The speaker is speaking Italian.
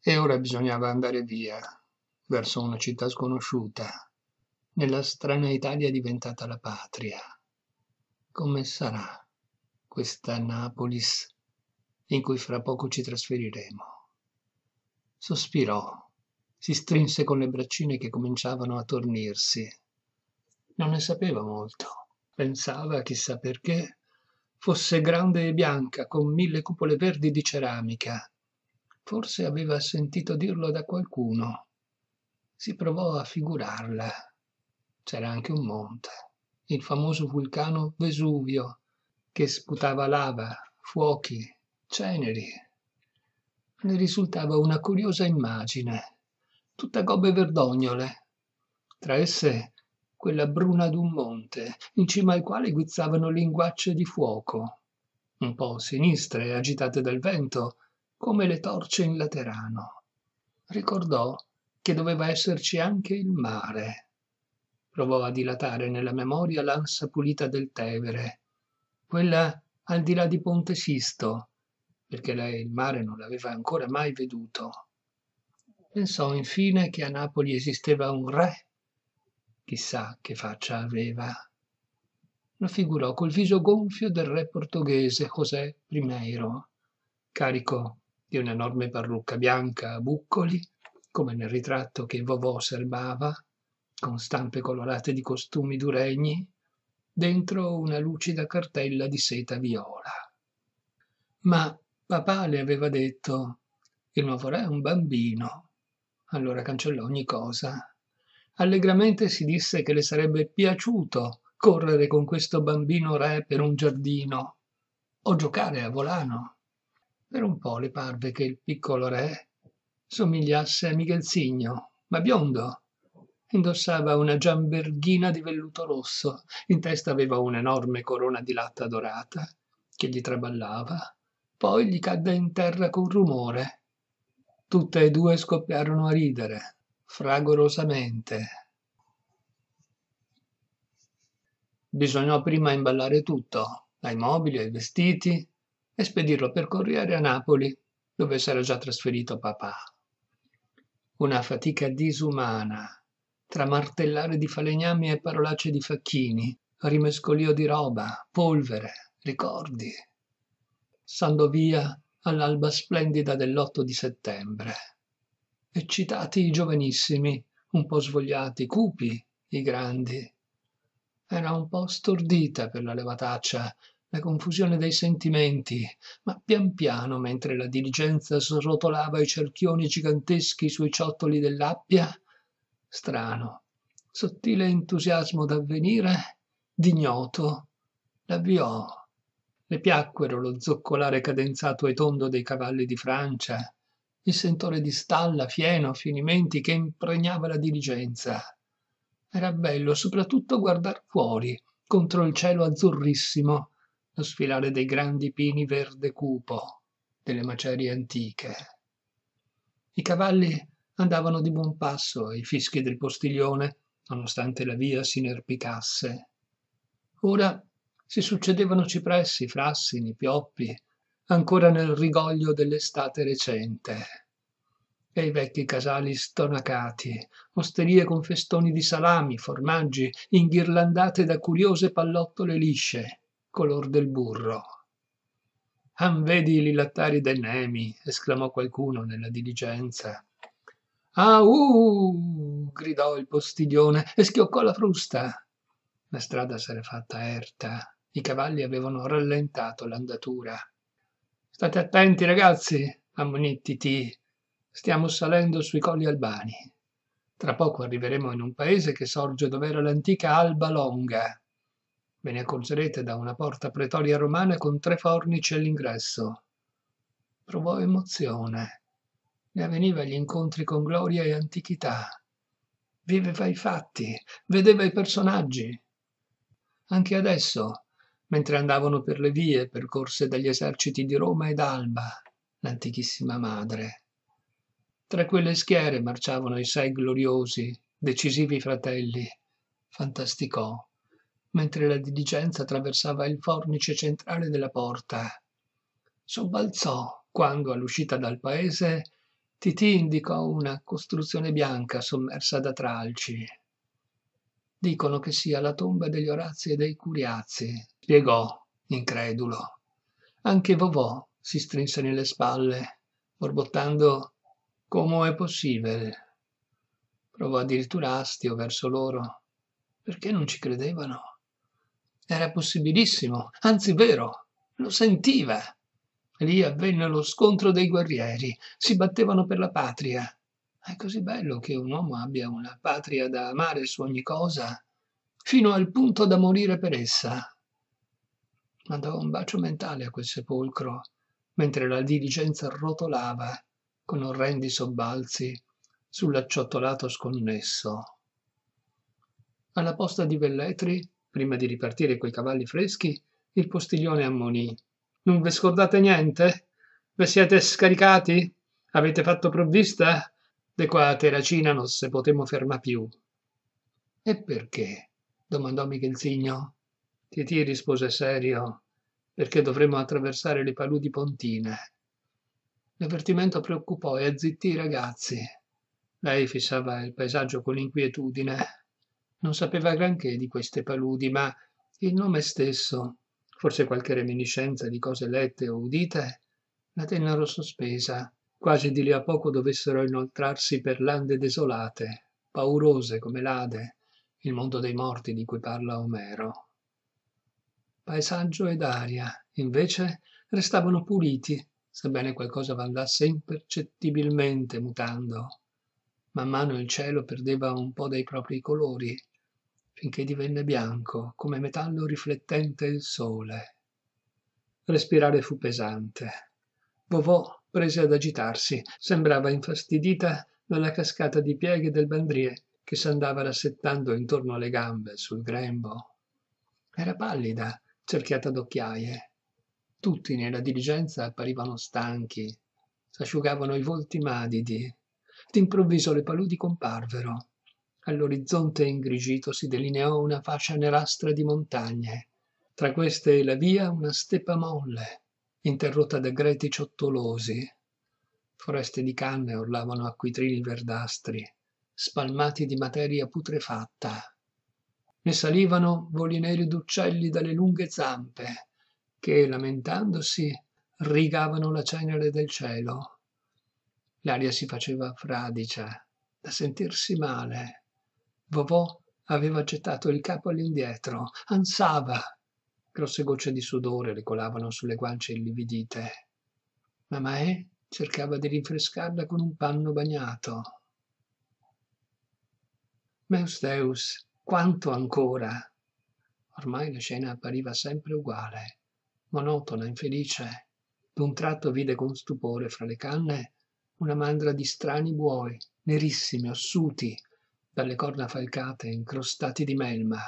e ora bisognava andare via verso una città sconosciuta nella strana Italia diventata la patria come sarà questa Napolis in cui fra poco ci trasferiremo sospirò si strinse con le braccine che cominciavano a tornirsi non ne sapeva molto pensava chissà perché fosse grande e bianca con mille cupole verdi di ceramica Forse aveva sentito dirlo da qualcuno. Si provò a figurarla. C'era anche un monte, il famoso vulcano Vesuvio, che sputava lava, fuochi, ceneri. Ne risultava una curiosa immagine, tutta gobbe verdognole. Tra esse quella bruna d'un monte, in cima al quale guizzavano linguacce di fuoco, un po sinistre, agitate dal vento, come le torce in Laterano. Ricordò che doveva esserci anche il mare. Provò a dilatare nella memoria l'ansa pulita del Tevere, quella al di là di Ponte Sisto, perché lei il mare non l'aveva ancora mai veduto. Pensò infine che a Napoli esisteva un re, chissà che faccia aveva. Lo figurò col viso gonfio del re portoghese José I, carico di un'enorme parrucca bianca a buccoli, come nel ritratto che Vovò serbava, con stampe colorate di costumi duregni, dentro una lucida cartella di seta viola. Ma papà le aveva detto il nuovo re è un bambino. Allora cancellò ogni cosa. Allegramente si disse che le sarebbe piaciuto correre con questo bambino re per un giardino o giocare a volano per un po' le parve che il piccolo re somigliasse a Michelzigno, ma biondo. Indossava una giamberghina di velluto rosso, in testa aveva un'enorme corona di latta dorata che gli traballava, poi gli cadde in terra con rumore. Tutte e due scoppiarono a ridere, fragorosamente. Bisognò prima imballare tutto, dai mobili ai vestiti, e spedirlo per corriere a Napoli, dove s'era già trasferito papà. Una fatica disumana, tra martellare di falegnami e parolacce di facchini, rimescolio di roba, polvere, ricordi. Sando via all'alba splendida dell'8 di settembre. Eccitati i giovanissimi, un po' svogliati, cupi i grandi. Era un po' stordita per la levataccia, la confusione dei sentimenti, ma pian piano, mentre la diligenza srotolava i cerchioni giganteschi sui ciottoli dell'appia, strano, sottile entusiasmo d'avvenire, d'ignoto, l'avviò. Le piacquero lo zoccolare cadenzato e tondo dei cavalli di Francia, il sentore di stalla, fieno, finimenti che impregnava la diligenza. Era bello soprattutto guardar fuori, contro il cielo azzurrissimo, lo sfilare dei grandi pini verde cupo delle macerie antiche. I cavalli andavano di buon passo ai fischi del postiglione, nonostante la via si inerpicasse. Ora si succedevano cipressi, frassini, pioppi, ancora nel rigoglio dell'estate recente. E i vecchi casali stonacati, osterie con festoni di salami, formaggi, inghirlandate da curiose pallottole lisce, color del burro. Ah, vedi i lattari dai nemi, esclamò qualcuno nella diligenza. Ah, uh! gridò il postiglione e schioccò la frusta. La strada s'era fatta erta. I cavalli avevano rallentato l'andatura. State attenti, ragazzi, ammonì Titi. Stiamo salendo sui colli albani. Tra poco arriveremo in un paese che sorge dov'era l'antica Alba Longa. Ve ne accorgerete da una porta pretoria romana con tre fornici all'ingresso. Provò emozione. Ne avveniva gli incontri con gloria e antichità. Viveva i fatti, vedeva i personaggi. Anche adesso, mentre andavano per le vie percorse dagli eserciti di Roma ed Alba, l'antichissima madre. Tra quelle schiere marciavano i sei gloriosi, decisivi fratelli. Fantasticò mentre la diligenza attraversava il fornice centrale della porta. Sobbalzò quando, all'uscita dal paese, Titi indicò una costruzione bianca sommersa da tralci. Dicono che sia la tomba degli Orazi e dei Curiazi, spiegò, incredulo. Anche Vovò si strinse nelle spalle, borbottando «Come è possibile?» Provò addirittura astio verso loro. Perché non ci credevano? Era possibilissimo, anzi vero, lo sentiva. Lì avvenne lo scontro dei guerrieri, si battevano per la patria. È così bello che un uomo abbia una patria da amare su ogni cosa, fino al punto da morire per essa. Mandò un bacio mentale a quel sepolcro, mentre la diligenza rotolava con orrendi sobbalzi sull'acciottolato sconnesso. Alla posta di Velletri prima di ripartire coi cavalli freschi, il postiglione ammonì. Non vi scordate niente? Vi siete scaricati? Avete fatto provvista? De qua a Terracina non se potemmo fermar più. E perché? domandò Michelzigno. Titì rispose serio. Perché dovremmo attraversare le paludi pontine. L'avvertimento preoccupò e azzittì i ragazzi. Lei fissava il paesaggio con inquietudine non sapeva granché di queste paludi, ma il nome stesso, forse qualche reminiscenza di cose lette o udite, la tennero sospesa, quasi di lì a poco dovessero inoltrarsi per lande desolate, paurose come l'Ade, il mondo dei morti di cui parla Omero. Paesaggio ed aria, invece, restavano puliti, sebbene qualcosa vallasse impercettibilmente mutando. Man mano il cielo perdeva un po' dei propri colori, finché divenne bianco, come metallo riflettente il sole. Respirare fu pesante. Vovò prese ad agitarsi, sembrava infastidita dalla cascata di pieghe del bandrier che s'andava rassettando intorno alle gambe, sul grembo. Era pallida, cerchiata d'occhiaie. Tutti nella diligenza apparivano stanchi, s'asciugavano i volti madidi, d'improvviso le paludi comparvero all'orizzonte ingrigito si delineò una fascia nerastra di montagne tra queste e la via una steppa molle interrotta da greti ciottolosi foreste di canne orlavano acquitrini verdastri spalmati di materia putrefatta ne salivano voli neri d'uccelli dalle lunghe zampe che lamentandosi rigavano la cenere del cielo L'aria si faceva fradicia, da sentirsi male. Vovò aveva gettato il capo all'indietro, ansava. Grosse gocce di sudore le colavano sulle guance illividite. Mamae cercava di rinfrescarla con un panno bagnato. Meus Deus, quanto ancora? Ormai la scena appariva sempre uguale, monotona, infelice. D'un tratto vide con stupore fra le canne una mandra di strani buoi, nerissimi, ossuti, dalle corna falcate, incrostati di melma,